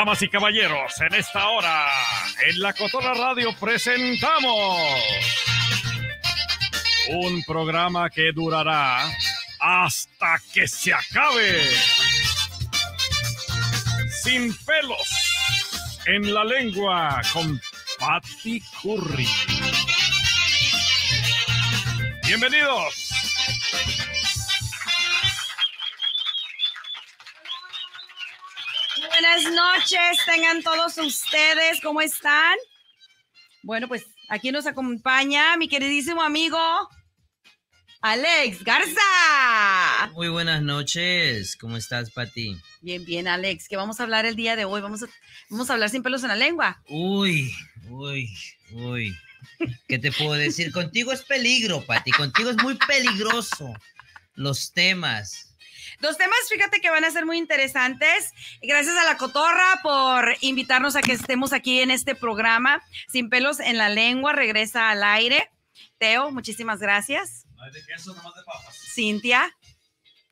Damas y caballeros, en esta hora, en la Cotona Radio presentamos un programa que durará hasta que se acabe. Sin pelos en la lengua con Patty Curry. Bienvenidos noches, tengan todos ustedes, ¿cómo están? Bueno, pues aquí nos acompaña mi queridísimo amigo Alex Garza. Muy buenas noches, ¿cómo estás, Pati? Bien, bien, Alex, ¿qué vamos a hablar el día de hoy? Vamos a, vamos a hablar sin pelos en la lengua. Uy, uy, uy. ¿Qué te puedo decir? Contigo es peligro, Pati, contigo es muy peligroso los temas. Dos temas, fíjate que van a ser muy interesantes. Gracias a la Cotorra por invitarnos a que estemos aquí en este programa. Sin pelos en la lengua, regresa al aire. Teo, muchísimas gracias. No de queso, nomás de papas. Cintia,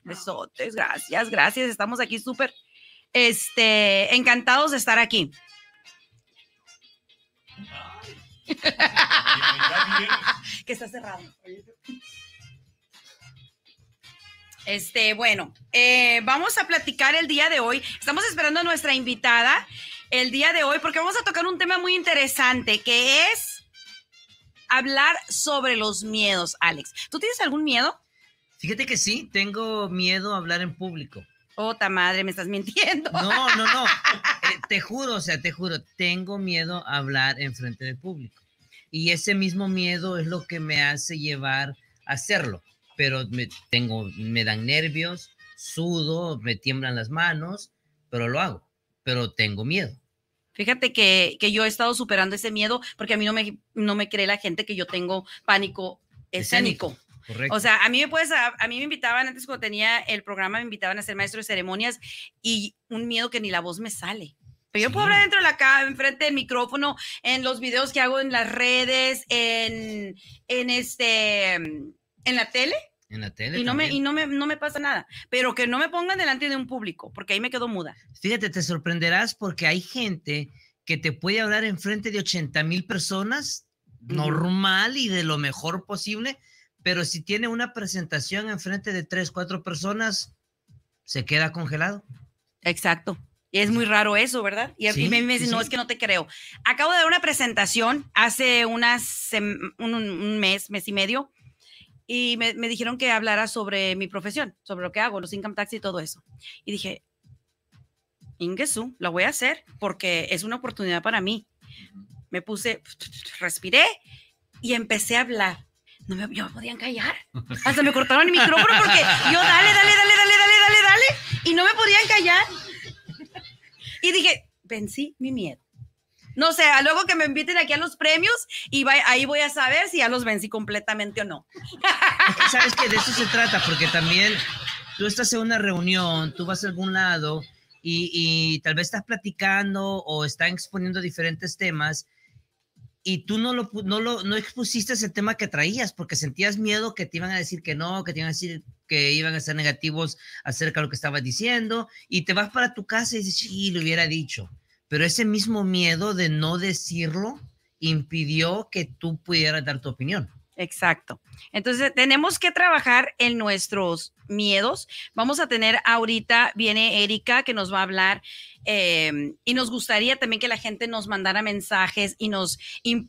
besotes, gracias, gracias. Estamos aquí súper este, encantados de estar aquí. que está cerrado. Este, bueno, eh, vamos a platicar el día de hoy. Estamos esperando a nuestra invitada el día de hoy porque vamos a tocar un tema muy interesante que es hablar sobre los miedos, Alex. ¿Tú tienes algún miedo? Fíjate que sí, tengo miedo a hablar en público. Ota madre, me estás mintiendo. No, no, no. Eh, te juro, o sea, te juro, tengo miedo a hablar en frente del público. Y ese mismo miedo es lo que me hace llevar a hacerlo pero me, tengo, me dan nervios, sudo, me tiemblan las manos, pero lo hago, pero tengo miedo. Fíjate que, yo he estado superando ese miedo porque a mí no me, no me cree la gente que yo tengo pánico escénico. Correcto. O sea, a mí, me puedes, a, mí me invitaban, antes cuando tenía el programa, me invitaban a ser maestro de ceremonias y un miedo que ni la voz me sale. Pero yo puedo hablar dentro de la cama, enfrente del micrófono, en los videos que hago en las redes, en, en, este, en la tele. En la tele. Y, no me, y no, no me pasa nada. Pero que no me pongan delante de un público, porque ahí me quedo muda. Fíjate, te sorprenderás porque hay gente que te puede hablar en frente de 80 mil personas, normal y de lo mejor posible, pero si tiene una presentación en frente de 3, 4 personas, se queda congelado. Exacto. Y es muy raro eso, ¿verdad? Y a mí me dicen, no, es que no te creo. Acabo de dar una presentación hace unas, un, mes, mes y medio, y me, dijeron que hablara sobre mi profesión, sobre lo que hago, los income tax y todo eso. Y dije, Ingesu, lo voy a hacer porque es una oportunidad para mí. Me puse, respiré y empecé a hablar. No me, me podían callar. Hasta me cortaron el micrófono porque yo dale, dale, dale, dale, dale, dale, dale. Y no me podían callar. Y dije, vencí mi miedo. No sé, a luego que me inviten aquí a los premios y ahí voy a saber si ya los vencí completamente o no. Sabes que de eso se trata, porque también tú estás en una reunión, tú vas a algún lado y, y tal vez estás platicando o están exponiendo diferentes temas y tú no lo, no lo no expusiste ese tema que traías porque sentías miedo que te iban a decir que no, que te iban a decir que iban a ser negativos acerca de lo que estabas diciendo y te vas para tu casa y dices, sí, lo hubiera dicho pero ese mismo miedo de no decirlo impidió que tú pudieras dar tu opinión. Exacto. Entonces, tenemos que trabajar en nuestros miedos. Vamos a tener ahorita, viene Erika que nos va a hablar em, y nos gustaría también que la gente nos mandara mensajes y nos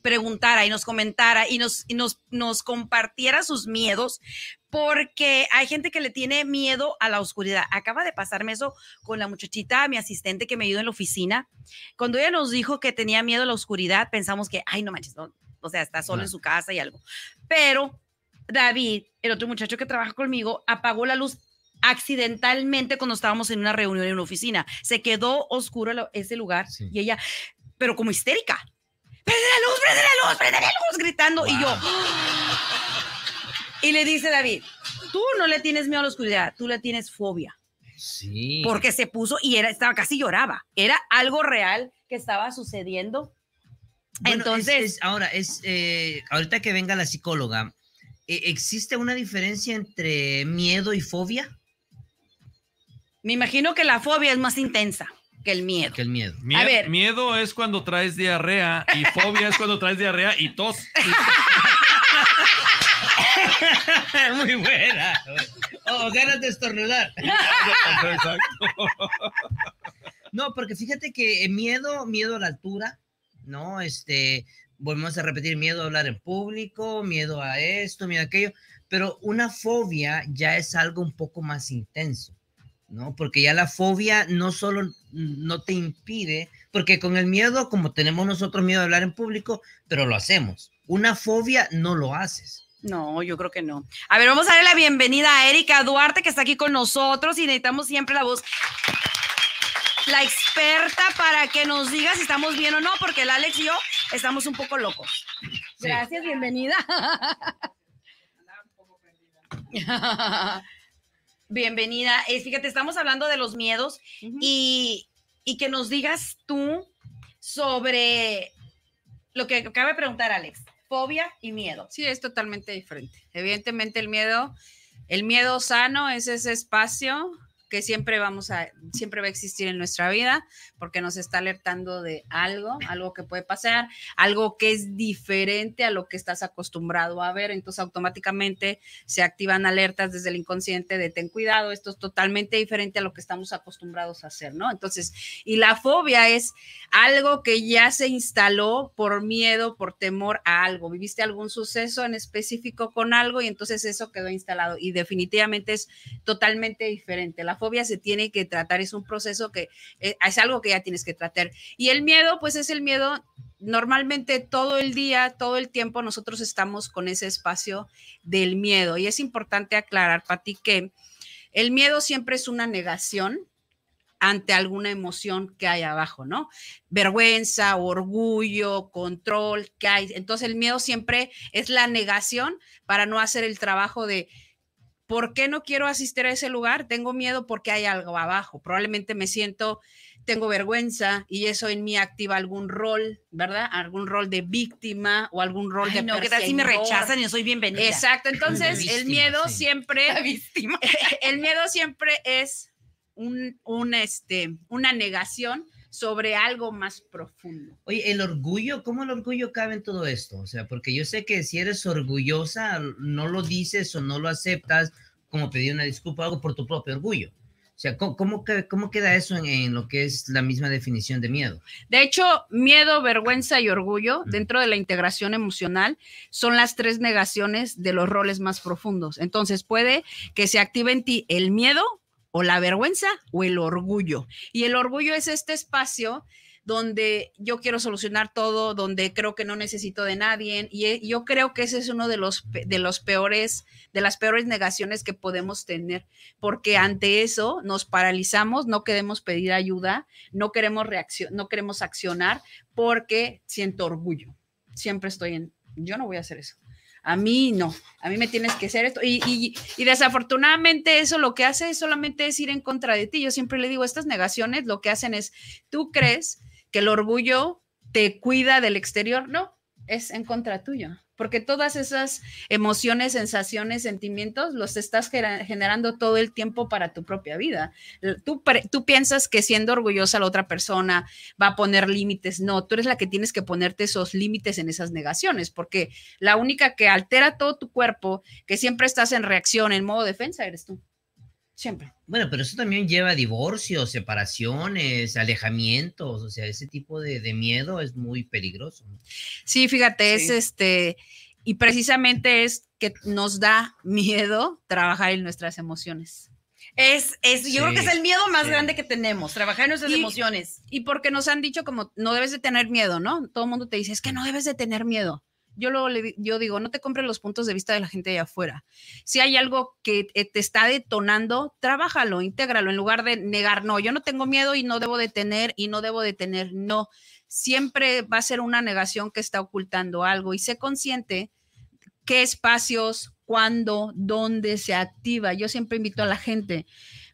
preguntara y nos comentara y, nos, nos, compartiera sus miedos porque hay gente que le tiene miedo a la oscuridad. Acaba de pasarme eso con la muchachita, mi asistente que me ayuda en la oficina. Cuando ella nos dijo que tenía miedo a la oscuridad, pensamos que, ay, no manches, no, o sea, está solo en su casa y algo. Pero David, el otro muchacho que trabaja conmigo, apagó la luz accidentalmente cuando estábamos en una reunión en una oficina. Se quedó oscuro ese lugar y ella, pero como histérica. Prende la luz, prende la luz, prende la luz, gritando. Y yo. Y le dice David, tú no le tienes miedo a la oscuridad, tú le tienes fobia. Sí. Porque se puso y era, estaba, casi lloraba. Era algo real que estaba sucediendo entonces, ahora es eh, ahorita que venga la psicóloga, eh, ¿existe una diferencia entre miedo y fobia? Me imagino que la fobia es más intensa que el miedo. el miedo. a ver. Miedo es cuando traes diarrea y fobia es cuando traes diarrea y tos. Muy buena. oh, ganas de estornudar. Exacto. No, porque fíjate que eh, miedo, miedo a la altura, ¿no? Este, volvemos a repetir, miedo a hablar en público, miedo a esto, miedo a aquello, pero una fobia ya es algo un poco más intenso, ¿no? Porque ya la fobia no solo no te impide, porque con el miedo, como tenemos nosotros miedo a hablar en público, pero lo hacemos. Una fobia no lo haces. No, yo creo que no. A ver, vamos a darle la bienvenida a Erika Duarte, que está aquí con nosotros y necesitamos siempre la voz la experta para que nos diga si estamos bien o no, porque el Alex y yo estamos un poco locos. Gracias, bienvenida. bienvenida. Eh, fíjate, estamos hablando de los miedos y, y que nos digas tú sobre lo que acaba de preguntar Alex, fobia y miedo. Sí, es totalmente diferente. Evidentemente el miedo, el miedo sano es ese espacio que siempre vamos a, siempre va a existir en nuestra vida, porque nos está alertando de algo, algo que puede pasar, algo que es diferente a lo que estás acostumbrado a ver. Entonces automáticamente se activan alertas desde el inconsciente de ten cuidado, esto es totalmente diferente a lo que estamos acostumbrados a hacer, ¿no? Entonces, y la fobia es algo que ya se instaló por miedo, por temor a algo. Viviste algún suceso en específico con algo y entonces eso quedó instalado y definitivamente es totalmente diferente fobia se tiene que tratar, es un proceso que eh, es algo que ya tienes que tratar. Y el miedo, pues es el miedo, normalmente todo el día, todo el tiempo nosotros estamos con ese espacio del miedo. Y es importante aclarar, para ti que el miedo siempre es una negación ante alguna emoción que hay abajo, ¿no? Vergüenza, orgullo, control, que hay. Entonces el miedo siempre es la negación para no hacer el trabajo de ¿Por qué no quiero asistir a ese lugar? Tengo miedo porque hay algo abajo. Probablemente me siento, tengo vergüenza y eso en mí activa algún rol, ¿verdad? Algún rol de víctima o algún rol de... No, que así me rechazan y soy bienvenida. Exacto, entonces el miedo siempre... víctima. El miedo siempre es un, un este, una negación sobre algo más profundo. Oye, el orgullo, ¿cómo el orgullo cabe en todo esto? O sea, porque yo sé que si eres orgullosa, no lo dices o no lo aceptas como pedir una disculpa o algo por tu propio orgullo. O sea, ¿cómo, cómo, queda eso en, lo que es la misma definición de miedo? De hecho, miedo, vergüenza y orgullo dentro de la integración emocional son las tres negaciones de los roles más profundos. Entonces puede que se active en ti el miedo o la vergüenza o el orgullo. Y el orgullo es este espacio donde yo quiero solucionar todo, donde creo que no necesito de nadie. Y e, yo creo que ese es uno de los, de los peores, de las peores negaciones que podemos tener, porque ante eso nos paralizamos, no queremos pedir ayuda, no queremos, no queremos accionar, porque siento orgullo. Siempre estoy en, yo no voy a hacer eso a mí no, a mí me tienes que hacer esto. Y, desafortunadamente eso lo que hace es solamente es ir en contra de ti. Yo siempre le digo, estas negaciones lo que hacen es, tú crees que el orgullo te cuida del exterior, no, es en contra tuyo porque todas esas emociones, sensaciones, sentimientos los estás generando todo el tiempo para tu propia vida. Tú, piensas que siendo orgullosa la otra persona va a poner límites. No, tú eres la que tienes que ponerte esos límites en esas negaciones, porque la única que altera todo tu cuerpo, que siempre estás en reacción, en modo defensa, eres tú. Siempre. Bueno, pero eso también lleva a divorcios, separaciones, alejamientos, o sea, ese tipo de, miedo es muy peligroso. Sí, fíjate, es este, y precisamente es que nos da miedo trabajar en nuestras emociones. Es, es yo creo que es el miedo más grande que tenemos, trabajar en nuestras emociones. Y porque nos han dicho como, no debes de tener miedo, ¿no? Todo el mundo te dice, es que no debes de tener miedo yo, digo, no te compres los puntos de vista de la gente de afuera. Si hay algo que eh, te está detonando, trabájalo, intégralo, en lugar de negar, no, yo no tengo miedo y no debo detener, y no debo detener, no. Siempre va a ser una negación que está ocultando algo y sé consciente qué espacios, cuándo, dónde se activa. Yo siempre invito a la gente,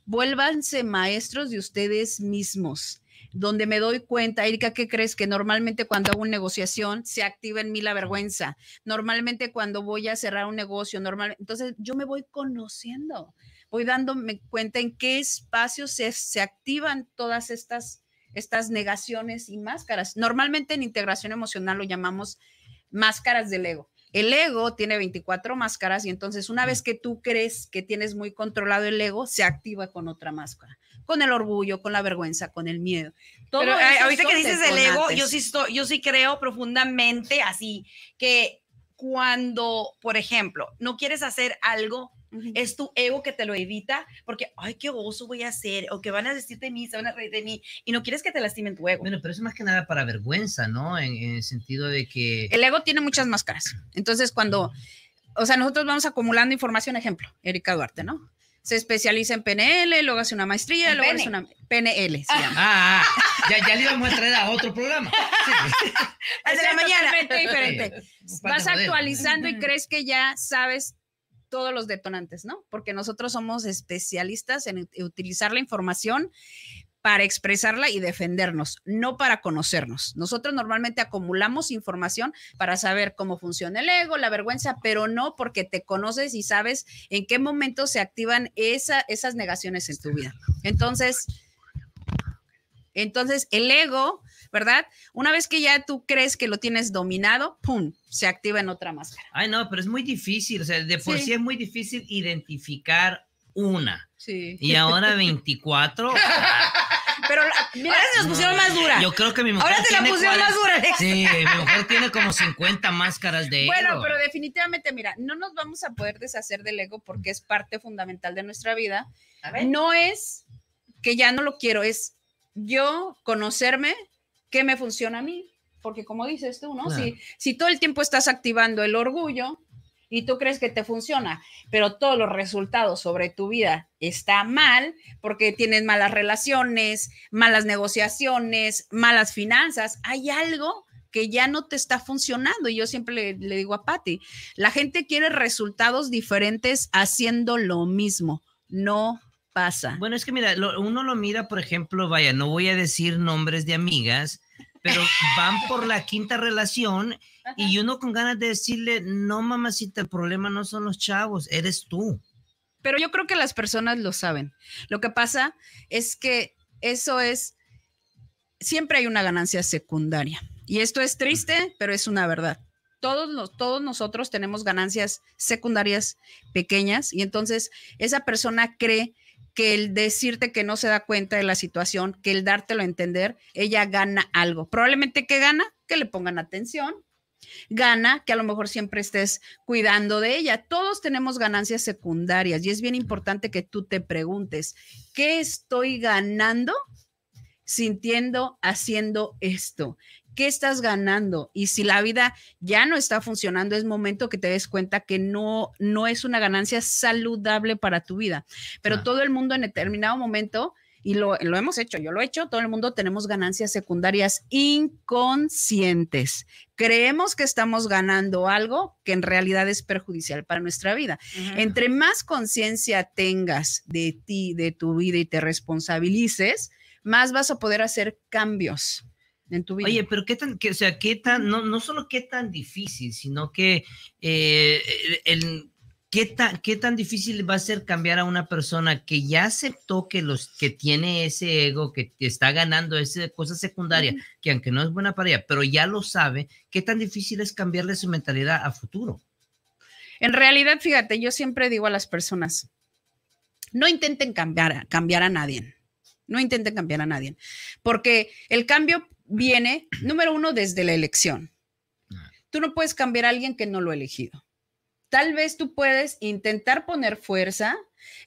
vuélvanse maestros de ustedes mismos donde me doy cuenta, Erika, ¿qué crees? Que normalmente cuando hago una negociación se activa en mí la vergüenza. Normalmente cuando voy a cerrar un negocio, normal, entonces yo me voy conociendo, voy dándome cuenta en qué espacios se, se activan todas estas, estas negaciones y máscaras. Normalmente en integración emocional lo llamamos máscaras del ego. El ego tiene 24 máscaras y entonces una vez que tú crees que tienes muy controlado el ego, se activa con otra máscara con el orgullo, con la vergüenza, con el miedo. Todo eh, ahorita que dices el ego, yo sí, yo sí creo profundamente así que cuando, por ejemplo, no quieres hacer algo, es tu ego que te lo evita, porque, ay, qué oso voy a hacer, o que van a decir de mí, se van a reír de mí, y no quieres que te lastimen tu ego. Bueno, pero eso más que nada para vergüenza, ¿no? En, en el sentido de que... El ego tiene muchas máscaras. Entonces, cuando, o sea, nosotros vamos acumulando información, ejemplo, Erika Duarte, ¿no? se especializa en PNL, luego hace una maestría, luego hace una PNL. Se ah. llama. Ah, ah ya, le íbamos a traer a otro programa. Es la mañana. diferente. Vas actualizando y crees que ya sabes todos los detonantes, ¿no? Porque nosotros somos especialistas en utilizar la información para expresarla y defendernos, no para conocernos. Nosotros normalmente acumulamos información para saber cómo funciona el ego, la vergüenza, pero no porque te conoces y sabes en qué momento se activan esas negaciones en tu vida. Entonces, entonces el ego, ¿verdad? Una vez que ya tú crees que lo tienes dominado, ¡pum! Se activa en otra máscara. Ay, no, pero es muy difícil, o sea, de por sí, sí es muy difícil identificar una. Sí. Y ahora 24. Pero mira, ahora se nos pusieron más dura. Yo creo que mi mujer. Ahora te la pusieron más dura, Sí, mi mujer tiene como 50 máscaras de Bueno, pero definitivamente, mira, no nos vamos a poder deshacer del ego porque es parte fundamental de nuestra vida. No es que ya no lo quiero, es yo conocerme, qué me funciona a mí. Porque como dices tú, ¿no? Si, si todo el tiempo estás activando el orgullo, y tú crees que te funciona, pero todos los resultados sobre tu vida está mal porque tienes malas relaciones, malas negociaciones, malas finanzas, hay algo que ya no te está funcionando. Y yo siempre le, digo a Patti, la gente quiere resultados diferentes haciendo lo mismo. No pasa. Bueno, es que mira, uno lo mira, por ejemplo, vaya, no voy a decir nombres de amigas, pero van por la quinta relación y uno con ganas de decirle, no mamacita, el problema no son los chavos, eres tú. Pero yo creo que las personas lo saben. Lo que pasa es que eso es, siempre hay una ganancia secundaria. Y esto es triste, pero es una verdad. Todos, los, todos nosotros tenemos ganancias secundarias pequeñas y entonces esa persona cree que el decirte que no se da cuenta de la situación, que el dártelo a entender, ella gana algo. Probablemente que gana, que le pongan atención, gana que a lo mejor siempre estés cuidando de ella. Todos tenemos ganancias secundarias y es bien importante que tú te preguntes, ¿qué estoy ganando sintiendo, haciendo esto? ¿Qué estás ganando? Y si la vida ya no está funcionando, es momento que te des cuenta que no, no es una ganancia saludable para tu vida. Pero todo el mundo en determinado momento, y lo, hemos hecho, yo lo he hecho, todo el mundo tenemos ganancias secundarias inconscientes. Creemos que estamos ganando algo que en realidad es perjudicial para nuestra vida. Entre más conciencia tengas de ti, de tu vida y te responsabilices, más vas a poder hacer cambios en tu vida. Oye, pero qué tan, o sea, qué tan, no, no solo qué tan difícil, sino que eh, el, qué, tan, qué tan difícil va a ser cambiar a una persona que ya aceptó que los que tiene ese ego, que está ganando esa cosa secundaria, que aunque no es buena para ella, pero ya lo sabe, qué tan difícil es cambiarle su mentalidad a futuro. En realidad, fíjate, yo siempre digo a las personas, no intenten cambiar, cambiar a nadie. No intenten cambiar a nadie, porque el cambio viene, número uno, desde la elección. Ah. Tú no puedes cambiar a alguien que no lo ha elegido. Tal vez tú puedes intentar poner fuerza,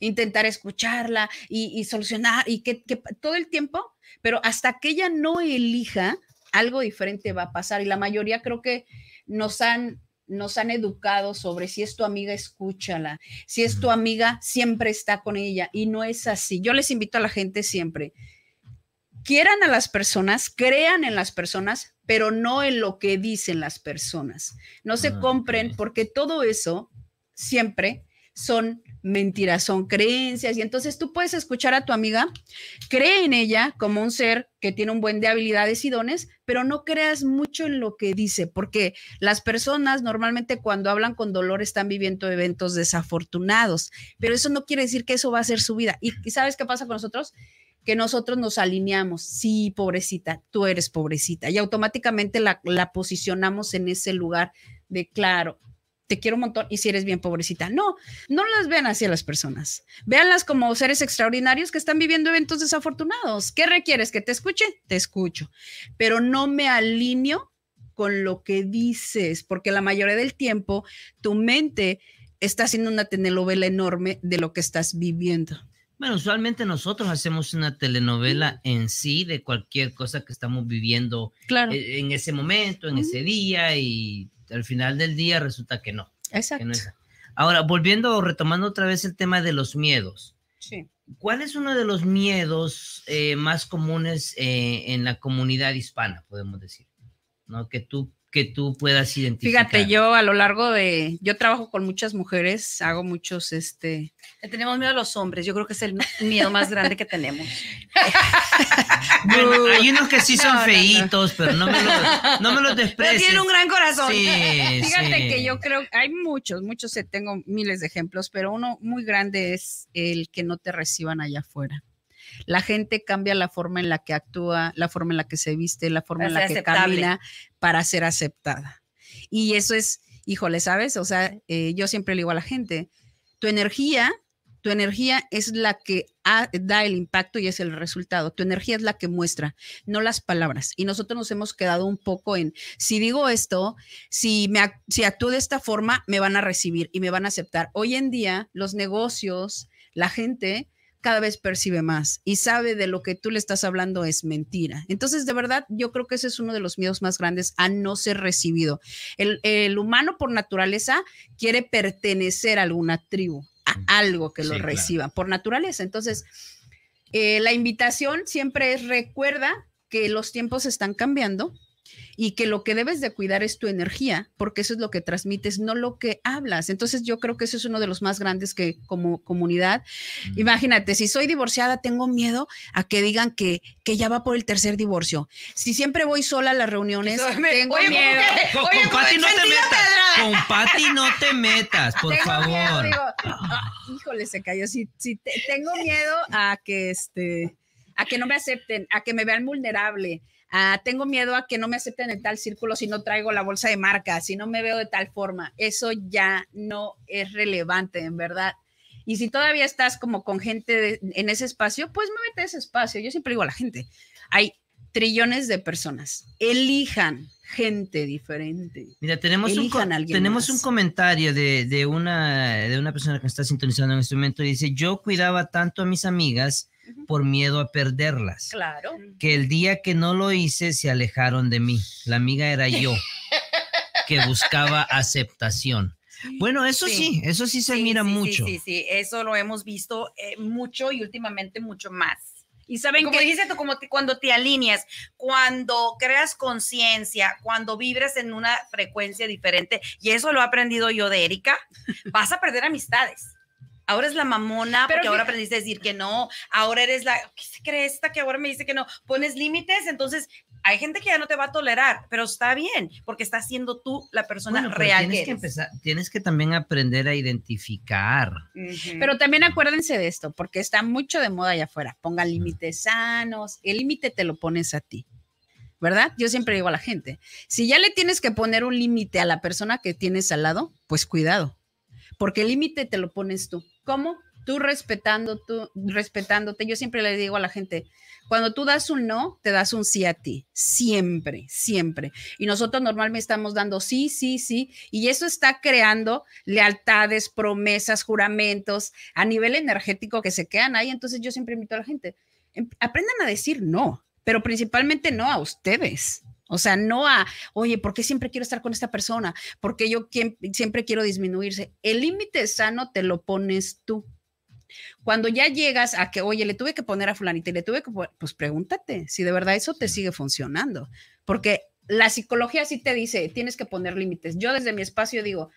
intentar escucharla y, solucionar y que, todo el tiempo, pero hasta que ella no elija, algo diferente va a pasar. Y la mayoría creo que nos han nos han educado sobre si es tu amiga, escúchala. Si es tu amiga, siempre está con ella. Y no es así. Yo les invito a la gente siempre quieran a las personas, crean en las personas, pero no en lo que dicen las personas. No se ah, compren porque todo eso siempre son mentiras, son creencias. Y entonces tú puedes escuchar a tu amiga, cree en ella como un ser que tiene un buen de habilidades y dones, pero no creas mucho en lo que dice, porque las personas normalmente cuando hablan con dolor están viviendo eventos desafortunados, pero eso no quiere decir que eso va a ser su vida. ¿Y, sabes qué pasa con nosotros? que nosotros nos alineamos, sí, pobrecita, tú eres pobrecita, y automáticamente la, posicionamos en ese lugar de, claro, te quiero un montón y si eres bien pobrecita. No, no las vean así a las personas. Véanlas como seres extraordinarios que están viviendo eventos desafortunados. ¿Qué requieres? ¿Que te escuche? Te escucho, pero no me alineo con lo que dices, porque la mayoría del tiempo tu mente está haciendo una telenovela enorme de lo que estás viviendo. Bueno, usualmente nosotros hacemos una telenovela mm. en sí de cualquier cosa que estamos viviendo eh, en ese momento, en ese mm. día, y al final del día resulta que no. Exacto. Ahora, volviendo, retomando otra vez el tema de los miedos. Sí. ¿Cuál es uno de los miedos eh, más comunes eh, en la comunidad hispana, podemos decir? ¿No? Que tú que tú puedas identificar. Fíjate, yo a lo largo de, yo trabajo con muchas mujeres, hago muchos, este... tenemos miedo a los hombres, yo creo que es el miedo más grande que tenemos. bueno, hay unos que sí son feitos, pero no me los, no desprecies. Pero tienen un gran corazón. Fíjate que yo creo, hay muchos, muchos, eh, tengo miles de ejemplos, pero uno muy grande es el que no te reciban allá afuera. La gente cambia la forma en la que actúa, la forma en la que se viste, la forma en la que camina para ser aceptada. Y eso es, híjole, ¿sabes? O sea, eh, yo siempre le digo a la gente, tu energía, tu energía es la que da el impacto y es el resultado. Tu energía es la que muestra, no las palabras. Y nosotros nos hemos quedado un poco en, si digo esto, si, me, si actúo de esta forma, me van a recibir y me van a aceptar. Hoy en día, los negocios, la gente cada vez percibe más y sabe de lo que tú le estás hablando es mentira. Entonces, de verdad, yo creo que ese es uno de los miedos más grandes a no ser recibido. El, humano por naturaleza quiere pertenecer a alguna tribu, a algo que lo reciba, por naturaleza. Entonces, eh, la invitación siempre es recuerda que los tiempos están cambiando, y que lo que debes de cuidar es tu energía, porque eso es lo que transmites, no lo que hablas. Entonces yo creo que eso es uno de los más grandes que como comunidad. Mm. Imagínate, si soy divorciada, tengo miedo a que digan que, ya va por el tercer divorcio. Si siempre voy sola a las reuniones, tengo miedo. Con, no te metas. Con no te metas, por favor. Ah, híjole, se cayó. Si, tengo miedo a que este a que no me acepten, a que me vean vulnerable. A, tengo miedo a que no me acepten en tal círculo si no traigo la bolsa de marca, si no me veo de tal forma. Eso ya no es relevante, en verdad. Y si todavía estás como con gente en ese espacio, pues muévete a ese espacio. Yo siempre digo a la gente, hay trillones de personas. Elijan gente diferente. Mira, tenemos, un, tenemos un comentario de, una, de una persona que está sintonizando en este momento. Dice, yo cuidaba tanto a mis amigas por miedo a perderlas. Claro. Que el día que no lo hice se alejaron de mí. La amiga era yo, que buscaba aceptación. Bueno, eso sí. eso sí se mira mucho. Sí, sí, eso lo hemos visto eh, mucho y últimamente mucho más. Y saben como que tú, como cuando te alineas, cuando creas conciencia, cuando vibres en una frecuencia diferente, y eso lo he aprendido yo de Erika, vas a perder amistades ahora es la mamona porque ahora aprendiste a decir que no, ahora eres la, ¿qué se cree esta que ahora me dice que no? Pones límites, entonces hay gente que ya no te va a tolerar, pero está bien, porque estás siendo tú la persona real. Tienes que, empezar, tienes que también aprender a identificar. Pero también acuérdense de esto, porque está mucho de moda allá afuera. Pongan límites sanos, el límite te lo pones a ti. ¿Verdad? Yo siempre digo a la gente, si ya le tienes que poner un límite a la persona que tienes al lado, pues cuidado, porque el límite te lo pones tú. ¿Cómo? Tú respetando, tú respetándote. Yo siempre le digo a la gente, cuando tú das un no, te das un sí a ti. Siempre, siempre. Y nosotros normalmente estamos dando sí, sí, sí. Y eso está creando lealtades, promesas, juramentos a nivel energético que se quedan ahí. Entonces yo siempre invito a la gente, em, aprendan a decir no, pero principalmente no a ustedes. O sea, no a, oye, ¿por qué siempre quiero estar con esta persona? ¿Por qué yo siempre quiero disminuirse? El límite sano te lo pones tú. Cuando ya llegas a que, oye, le tuve que poner a fulanita y le tuve que poner, pues pregúntate si de verdad eso te sigue funcionando. Porque la psicología sí te dice, tienes que poner límites. Yo desde mi espacio digo,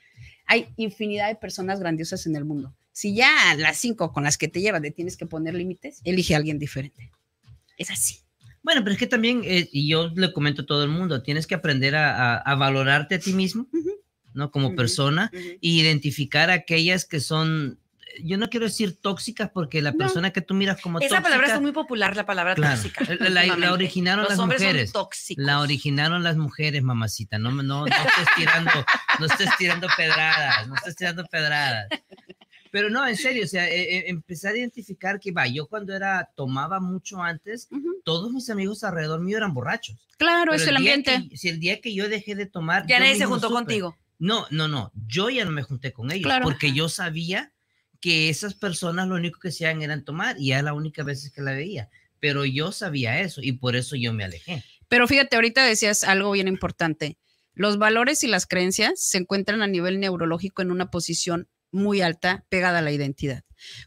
hay infinidad de personas grandiosas en el mundo. Si ya las cinco con las que te llevas le tienes que poner límites, elige a alguien diferente. Es así. Bueno, pero es que también, eh, y yo le comento a todo el mundo, tienes que aprender a, a, valorarte a ti mismo, ¿no? Como persona, e identificar aquellas que son eh, yo no quiero decir tóxicas porque la persona que tú miras como tóxica. Esa palabra está muy popular, la palabra tóxica. La, originaron las mujeres. Son tóxicos. La originaron las mujeres, mamacita. No, no, no estés tirando, no estés tirando pedradas, no estés tirando pedradas. Pero no, en serio, o sea, e, e, empecé a identificar que, va, yo cuando era, tomaba mucho antes, todos mis amigos alrededor mío eran borrachos. Claro, es el, ambiente. si el día que yo dejé de tomar... Ya nadie se juntó contigo. No, no, no, yo ya no me junté con ellos, porque yo sabía que esas personas lo único que hacían eran tomar y era la única vez que la veía. Pero yo sabía eso y por eso yo me alejé. Pero fíjate, ahorita decías algo bien importante. Los valores y las creencias se encuentran a nivel neurológico en una posición muy alta pegada a la identidad.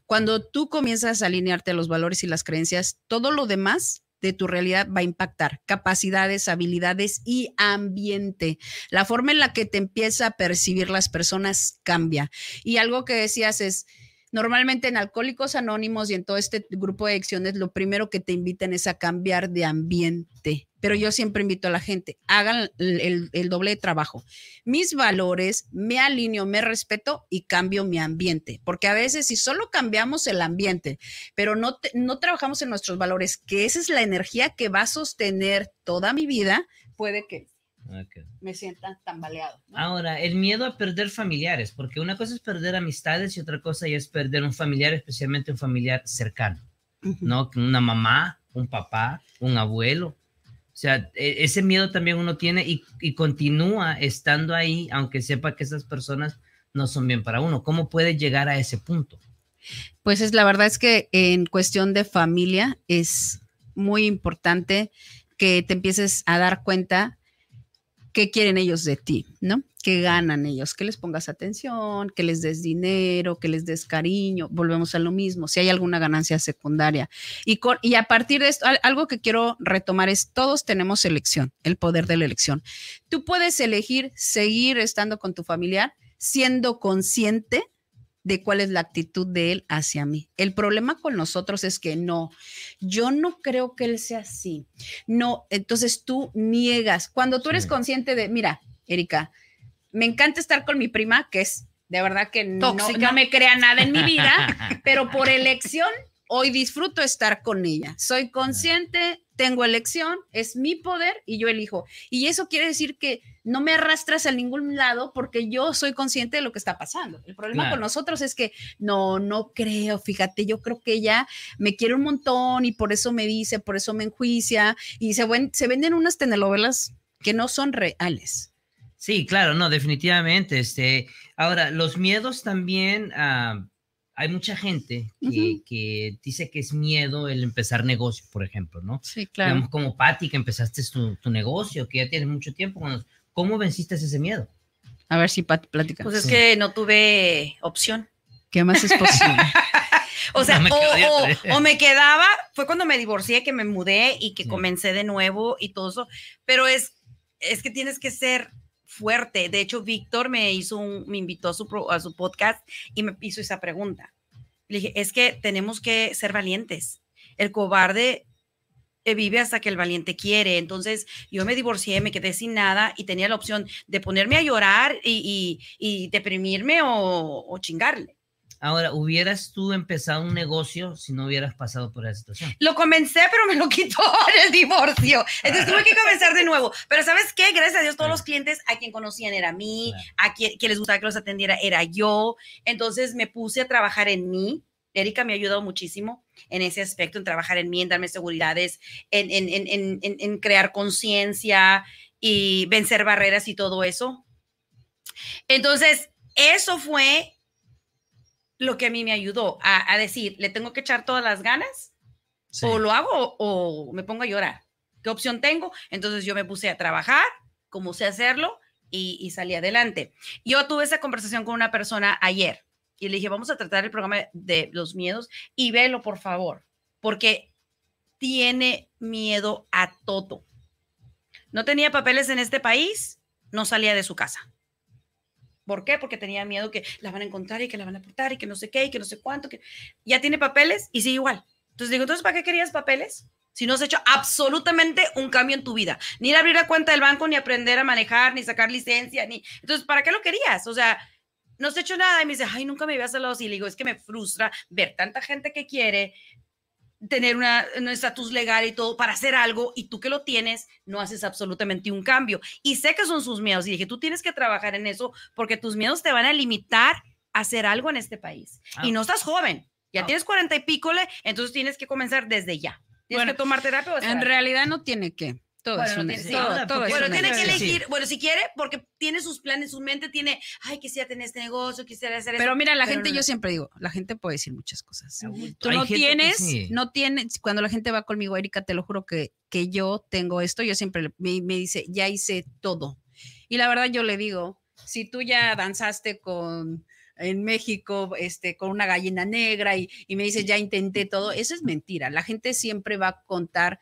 Cuando tú comienzas a alinearte a los valores y las creencias, todo lo demás de tu realidad va a impactar capacidades, habilidades y ambiente. La forma en la que te empieza a percibir las personas cambia. Y algo que decías es, Normalmente en Alcohólicos Anónimos y en todo este grupo de adicciones, lo primero que te invitan es a cambiar de ambiente. Pero yo siempre invito a la gente, hagan el, doble de trabajo. Mis valores, me alineo, me respeto y cambio mi ambiente. Porque a veces si solo cambiamos el ambiente, pero no, no trabajamos en nuestros valores, que esa es la energía que va a sostener toda mi vida, puede que me sienta tambaleado. Ahora, el miedo a perder familiares, porque una cosa es perder amistades y otra cosa ya es perder un familiar, especialmente un familiar cercano, ¿no? Una mamá, un papá, un abuelo. O sea, e, ese miedo también uno tiene y, y continúa estando ahí, aunque sepa que esas personas no son bien para uno. ¿Cómo puede llegar a ese punto? Pues es la verdad es que en cuestión de familia es muy importante que te empieces a dar cuenta qué quieren ellos de ti, ¿no? ¿Qué ganan ellos? Que les pongas atención, que les des dinero, que les des cariño, volvemos a lo mismo, si hay alguna ganancia secundaria. y a partir de esto, algo que quiero retomar es, todos tenemos elección, el poder de la elección. Tú puedes elegir seguir estando con tu familiar siendo consciente de cuál es la actitud de él hacia mí. El problema con nosotros es que no, yo no creo que él sea así. No, entonces tú niegas. Cuando tú eres consciente de, mira, Erika, me encanta estar con mi prima, que es de verdad que tóxica, no, me crea nada en mi vida, pero por elección hoy disfruto estar con ella. Soy consciente tengo elección, es mi poder y yo elijo. Y eso quiere decir que no me arrastras a ningún lado porque yo soy consciente de lo que está pasando. El problema con nosotros es que no, no creo, fíjate, yo creo que ella me quiere un montón y por eso me dice, por eso me enjuicia y se, se venden unas telenovelas que no son reales. Sí, claro, no, definitivamente. Este, ahora, los miedos también... Ah, hay mucha gente que, que, dice que es miedo el empezar negocio, por ejemplo, ¿no? Sí, claro. como Patti, que empezaste tu, negocio, que ya tienes mucho tiempo. ¿Cómo venciste ese miedo? A ver si Patti platica. Pues es que no tuve opción. ¿Qué más es posible? o sea, o, me quedaba, fue cuando me divorcié que me mudé y que comencé de nuevo y todo eso, pero es, es que tienes que ser fuerte. De hecho, Víctor me hizo un, me invitó a su, a su podcast y me hizo esa pregunta. Le dije, es que tenemos que ser valientes. El cobarde eh, vive hasta que el valiente quiere. Entonces yo me divorcié, me quedé sin nada y tenía la opción de ponerme a llorar y, y, deprimirme o, chingarle. Ahora, ¿hubieras tú empezado un negocio si no hubieras pasado por esa situación? Lo comencé, pero me lo quitó el divorcio. Entonces tuve que comenzar de nuevo. Pero ¿sabes qué? Gracias a Dios todos los clientes a quien conocían era mí, a quien, les gustaba que los atendiera era yo. Entonces me puse a trabajar en mí. Erika me ha ayudado muchísimo en ese aspecto, en trabajar en mí, en darme seguridades, en, en, en, en crear conciencia y vencer barreras y todo eso. Entonces, eso fue lo que a mí me ayudó a, decir, le tengo que echar todas las ganas, o lo hago o me pongo a llorar. ¿Qué opción tengo? Entonces yo me puse a trabajar, como sé hacerlo, y, salí adelante. Yo tuve esa conversación con una persona ayer y le dije, vamos a tratar el programa de los miedos y velo, por favor, porque tiene miedo a todo. No tenía papeles en este país, no salía de su casa. ¿Por qué? Porque tenía miedo que la van a encontrar y que la van a aportar y que no sé qué y que no sé cuánto. Que... Ya tiene papeles y sigue igual. Entonces digo, entonces, ¿para qué querías papeles? Si no has hecho absolutamente un cambio en tu vida. Ni ir a abrir la cuenta del banco, ni aprender a manejar, ni sacar licencia, ni... Entonces, ¿para qué lo querías? O sea, no has hecho nada. Y me dice, ay, nunca me había a así. Y le digo, es que me frustra ver tanta gente que quiere, tener una, un estatus legal y todo para hacer algo y tú que lo tienes no haces absolutamente un cambio. Y sé que son sus miedos y dije, tú tienes que trabajar en eso porque tus miedos te van a limitar a hacer algo en este país. Ah, y no estás joven, ya ah, tienes cuarenta y pico, entonces tienes que comenzar desde ya. Tienes que tomar terapia. en realidad no tiene que. Todo bueno, tiene, bueno, que elegir, bueno, si quiere, porque tiene sus planes, su mente tiene, ay, quisiera tener este negocio, quisiera hacer Pero mira, la gente, yo siempre digo, la gente puede decir muchas cosas. Tú no tienes, no tienes, cuando la gente va conmigo, Erika, te lo juro que, que yo tengo esto, yo siempre me, me dice, ya hice todo. Y la verdad yo le digo, si tú ya danzaste con en México este, con una gallina negra y, y, me dice, ya intenté todo. Eso es mentira. La gente siempre va a contar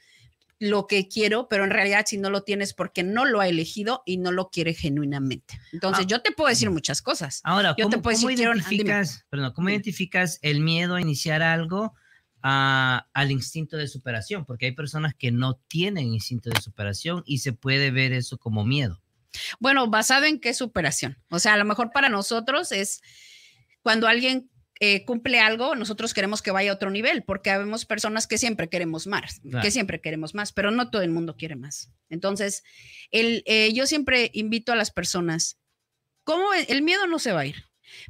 lo que quiero, pero en realidad si no lo tienes porque no lo ha elegido y no lo quiere genuinamente. Entonces, ah. yo te puedo decir muchas cosas. Ahora, yo ¿cómo, identificas, el miedo a iniciar algo ah, al instinto de superación? Porque hay personas que no tienen instinto de superación y se puede ver eso como miedo. Bueno, basado en qué superación. O sea, a lo mejor para nosotros es cuando alguien eh, cumple algo, nosotros queremos que vaya a otro nivel, porque habemos personas que siempre queremos más, que siempre queremos más, pero no todo el mundo quiere más. Entonces, eh, yo siempre invito a las personas, como e-? el miedo no se va a ir?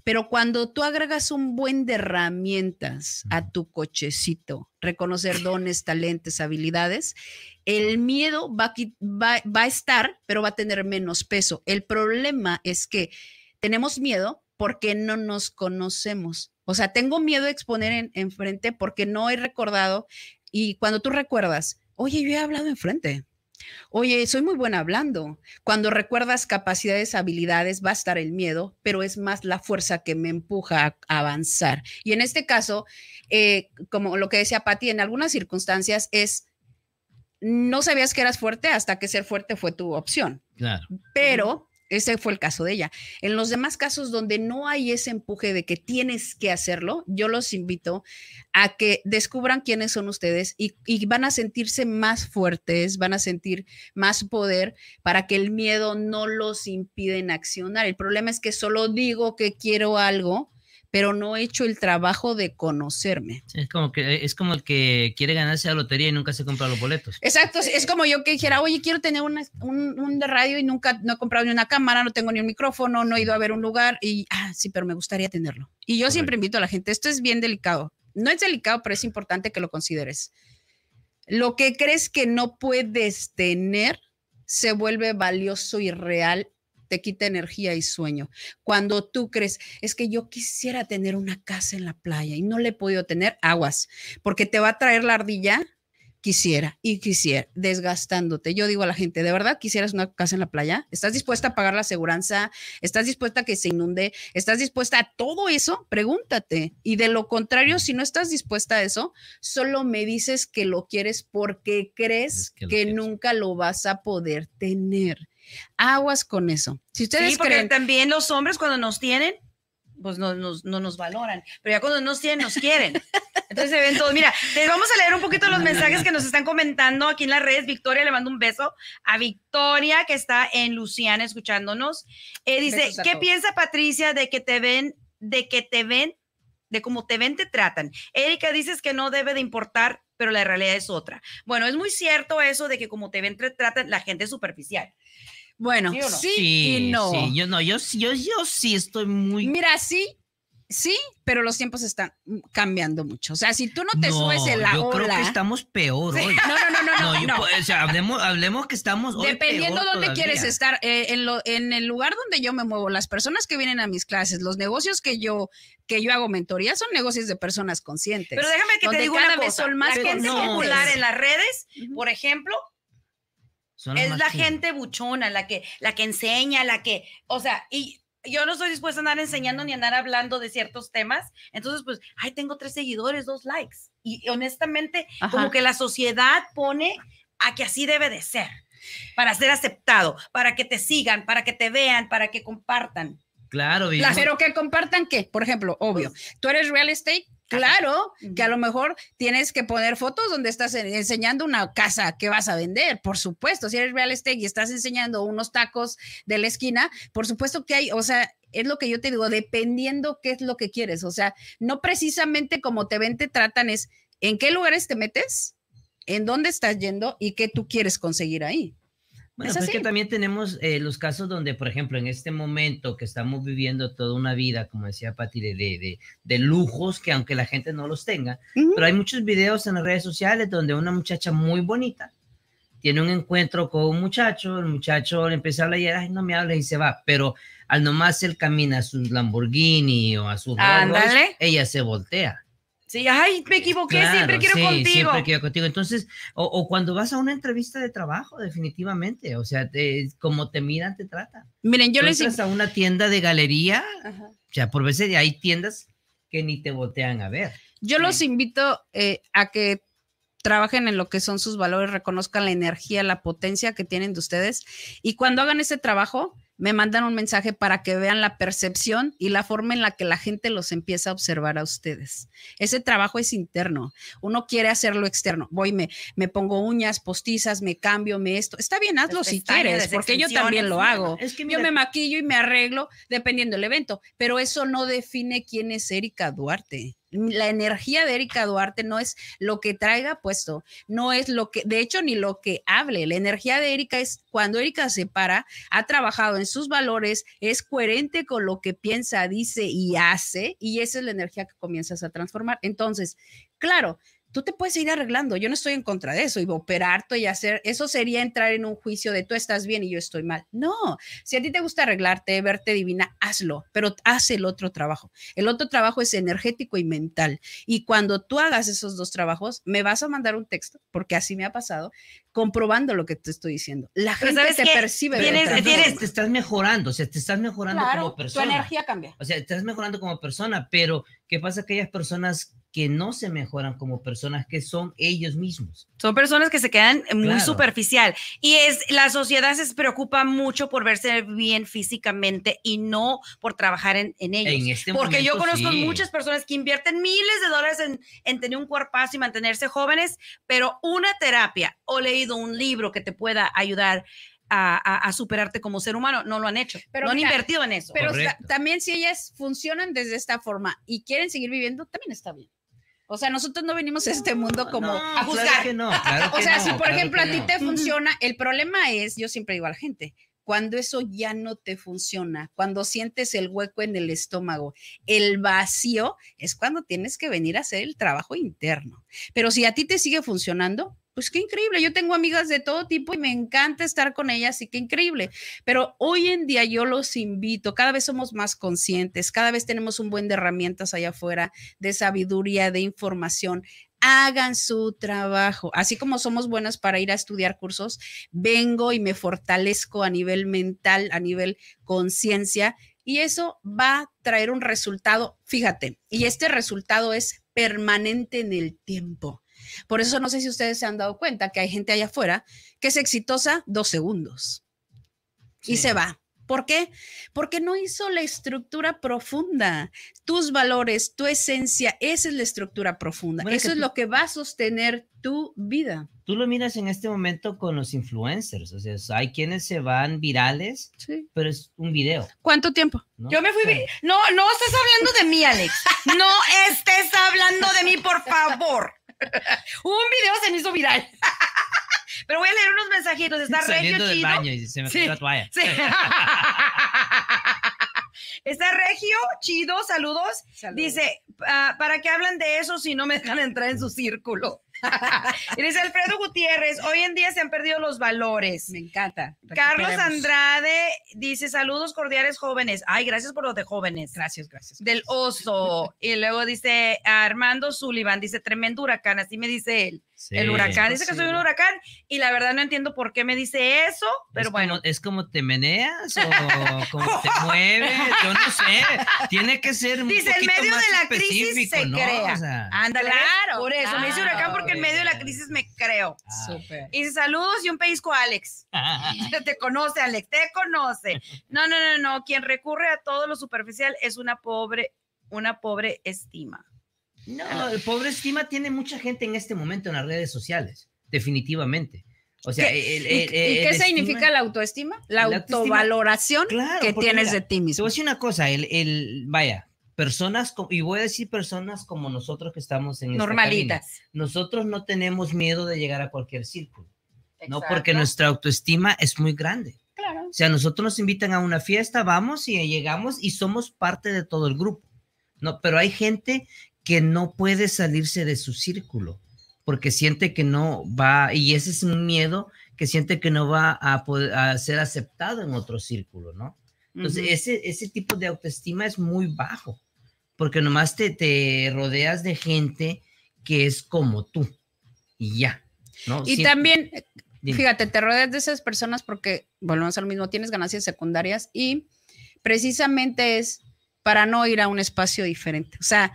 Pero cuando tú agregas un buen de herramientas a tu cochecito, reconocer dones, talentos, habilidades, el miedo va a estar, pero va a tener menos peso. El problema es que tenemos miedo porque no nos conocemos. O sea, tengo miedo de exponer en, frente porque no he recordado. Y cuando tú recuerdas, oye, yo he hablado enfrente. Oye, soy muy buena hablando. Cuando recuerdas capacidades, habilidades, va a estar el miedo, pero es más la fuerza que me empuja a avanzar. Y en este caso, eh, como lo que decía Patti, en algunas circunstancias es, no sabías que eras fuerte hasta que ser fuerte fue tu opción. Claro. Pero ese fue el caso de ella. En los demás casos donde no hay ese empuje de que tienes que hacerlo, yo los invito a que descubran quiénes son ustedes y, van a sentirse más fuertes, van a sentir más poder para que el miedo no los impida accionar. El problema es que solo digo que quiero algo pero no he hecho el trabajo de conocerme. es como que es como el que quiere ganarse la lotería y nunca se compra los boletos. Exacto, es como yo que dijera, oye, quiero tener un, radio y nunca no he comprado ni una cámara, no tengo ni un micrófono, no he ido a ver un lugar y, ah, sí, pero me gustaría tenerlo. Y yo siempre invito a la gente, esto es bien delicado. No es delicado, pero es importante que lo consideres. Lo que crees que no puedes tener se vuelve valioso y real te quita energía y sueño. Cuando tú crees, es que yo quisiera tener una casa en la playa y no le he podido tener aguas, porque te va a traer la ardilla quisiera y quisiera, desgastándote. Yo digo a la gente, ¿de verdad quisieras una casa en la playa? ¿Estás dispuesta a pagar la seguridad, ¿Estás dispuesta a que se inunde? ¿Estás dispuesta a todo eso? Pregúntate. Y de lo contrario, si no estás dispuesta a eso, solo me dices que lo quieres porque crees que nunca lo vas a poder tener. Aguas con eso. Si ustedes sí, porque también los hombres cuando nos tienen, pues no, nos valoran, pero ya cuando nos tienen, nos quieren. Entonces se ven todos. Mira, les vamos a leer un poquito los mensajes que nos están comentando aquí en las redes. Victoria, le mando un beso a Victoria, que está en Luciana escuchándonos. Eh, dice, ¿qué piensa Patricia de que te ven, de que te ven, de cómo te ven, te tratan? Erika, dices que no debe de importar, pero la realidad es otra. Bueno, es muy cierto eso de que como te ven, te tratan, la gente superficial. Bueno, sí, y no. yo yo, sí estoy muy. Mira, sí, sí, pero los tiempos están cambiando mucho. O sea, si tú no te subes en la yo Yo creo que estamos peor hoy. No, no, no, no. no, o sea, hablemos, que estamos. Dependiendo de dónde quieres estar, eh, en, el lugar donde yo me muevo, las personas que vienen a mis clases, los negocios que yo que yo hago mentoría son negocios de personas conscientes. Pero déjame que te diga una cosa. Son más la gente popular en las redes, por ejemplo, es la gente buchona, la que, la que enseña, la que, o sea, y yo no estoy dispuesta a andar enseñando ni a andar hablando de ciertos temas. Entonces, pues, ay, tengo tres seguidores, dos likes. Y honestamente, como que la sociedad pone a que así debe de ser, para ser aceptado, para que te sigan, para que te vean, para que compartan. Claro, bien. Pero que compartan qué, por ejemplo, obvio, pues tú eres real estate, Claro, que a lo mejor tienes que poner fotos donde estás enseñando una casa que vas a vender, por supuesto. Si eres real estate y estás enseñando unos tacos de la esquina, por supuesto que hay, o sea, es lo que yo te digo, dependiendo qué es lo que quieres. O sea, no precisamente como te ven, te tratan, es en qué lugares te metes, en dónde estás yendo y qué tú quieres conseguir ahí. Bueno, es, pues que también tenemos eh, los casos donde, por ejemplo, en este momento que estamos viviendo toda una vida, como decía Pati, de, de, de lujos que aunque la gente no los tenga, pero hay muchos videos en las redes sociales donde una muchacha muy bonita tiene un encuentro con un muchacho, el muchacho le empieza a hablar y ay, no me hables y se va, pero al nomás él camina a su Lamborghini o a su Rolls, ella se voltea. Sí, ay, me equivoqué, siempre quiero sí, contigo. Siempre quiero contigo. Entonces, o, cuando vas a una entrevista de trabajo, definitivamente, o sea, como te miran, te trata. Miren, yo les entras a una tienda de galería, ya o sea, por veces hay tiendas que ni te botean a ver. Yo los invito eh, a que trabajen en lo que son sus valores, reconozcan la energía, la potencia que tienen de ustedes y cuando hagan ese trabajo, me mandan un mensaje para que vean la percepción y la forma en la que la gente los empieza a observar a ustedes. Ese trabajo es interno. Uno quiere hacerlo externo. Voy, me, me pongo uñas postizas, me cambio, me esto. Está bien, hazlo si quieres, porque yo también lo hago. yo me maquillo y me arreglo dependiendo del evento, pero eso no define quién es Erika Duarte la energía de Erika Duarte no es lo que traiga puesto, no es lo que, de hecho, ni lo que hable. La energía de Erika es cuando Erika se para, ha trabajado en sus valores, es coherente con lo que piensa, dice y hace, y esa es la energía que comienzas a transformar. Entonces, claro, tú te puedes ir arreglando. Yo no estoy en contra de eso y operarte y hacer, eso sería entrar en un juicio de tú estás bien y yo estoy mal. No, si a ti te gusta arreglarte, verte divina, hazlo, pero haz el otro trabajo. El otro trabajo es energético y mental. Y cuando tú hagas esos dos trabajos, me vas a mandar un texto, porque así me ha pasado, comprobando lo que te estoy diciendo. La gente te percibe. te estás mejorando, o sea, te estás mejorando como persona. Tu energía cambia. O sea, te estás mejorando como persona, pero ¿qué pasa aquellas personas que no se mejoran como personas, que son ellos mismos. Son personas que se quedan muy superficial. Y es la sociedad se preocupa mucho por verse bien físicamente y no por trabajar en, en ellos. Este Porque yo conozco muchas personas que invierten miles de dólares en, tener un cuerpazo y mantenerse jóvenes, pero una terapia o leído un libro que te pueda ayudar a, superarte como ser humano. No lo han hecho. no han invertido en eso. Pero también si ellas funcionan desde esta forma y quieren seguir viviendo, también está bien. O sea, nosotros no venimos a este mundo como a juzgar. o sea, si por ejemplo a ti te funciona, el problema es, yo siempre digo a la gente, cuando eso ya no te funciona, cuando sientes el hueco en el estómago, el vacío, es cuando tienes que venir a hacer el trabajo interno. Pero si a ti te sigue funcionando, pues qué increíble. Yo tengo amigas de todo tipo y me encanta estar con ellas y qué increíble. Pero hoy en día yo los invito, cada vez somos más conscientes, cada vez tenemos un buen de herramientas allá afuera, de sabiduría, de información. Hagan su trabajo. Así como somos buenas para ir a estudiar cursos, vengo y me fortalezco a nivel mental, a nivel conciencia, y eso va a traer un resultado, fíjate, y este resultado es permanente en el tiempo. Por eso no sé si ustedes se han dado cuenta que hay gente allá afuera que es exitosa dos segundos y se va. ¿Por qué? Porque no hizo la estructura profunda. Tus valores, tu esencia, esa es la estructura profunda. Eso es lo que va a sostener tu vida. Tú lo miras en este momento con los influencers. O sea, hay quienes se van virales, pero es un video. ¿Cuánto tiempo? Yo me fui. No, no estás hablando de mí, Alex. No estés hablando de mí, por favor. un video, se me hizo viral. Pero voy a leer unos mensajitos. Está regio chido. Está regio, chido, saludos. saludos. Dice, ah, ¿para qué hablan de eso si no me dejan entrar en su círculo? Dice Alfredo Gutiérrez, hoy en día se han perdido los valores. Me encanta. Carlos Andrade dice, saludos cordiales jóvenes. Ay, gracias por los de jóvenes. Gracias, gracias. Del oso. y luego dice Armando Sullivan, dice, tremendo huracán, así me dice él el huracán, dice que soy un huracán y la verdad no entiendo por qué me dice eso, pero bueno. ¿Es como te meneas o como te mueves? Yo no sé, tiene que ser Dice, en medio de la crisis se crea. Ándale, claro, por eso, me dice huracán porque en medio de la crisis me creo. Ah. Súper. Y dice, saludos y un pellizco a Alex. te conoce, Alex, te conoce. No, no, no, no, quien recurre a todo lo superficial es una pobre, una pobre estima. No, ah, el pobre estima tiene mucha gente en este momento en las redes sociales, definitivamente. O sea, ¿Qué, ¿y qué significa la autoestima? La, autovaloración que tienes de ti mismo. Te voy a decir una cosa, el, vaya, personas, y voy a decir personas como nosotros que estamos en Normalitas. nosotros no tenemos miedo de llegar a cualquier círculo, ¿no? Porque nuestra autoestima es muy grande. Claro. O sea, nosotros nos invitan a una fiesta, vamos y llegamos y somos parte de todo el grupo. No, pero hay gente que no puede salirse de su círculo, porque siente que no va, y ese es un miedo que siente que no va a, poder, ser aceptado en otro círculo, ¿no? Entonces, ese, tipo de autoestima es muy bajo, porque nomás te, te rodeas de gente que es como tú, y ya, Y también, fíjate, te rodeas de esas personas porque, volvemos al mismo, tienes ganancias secundarias y precisamente es para no ir a un espacio diferente. O sea,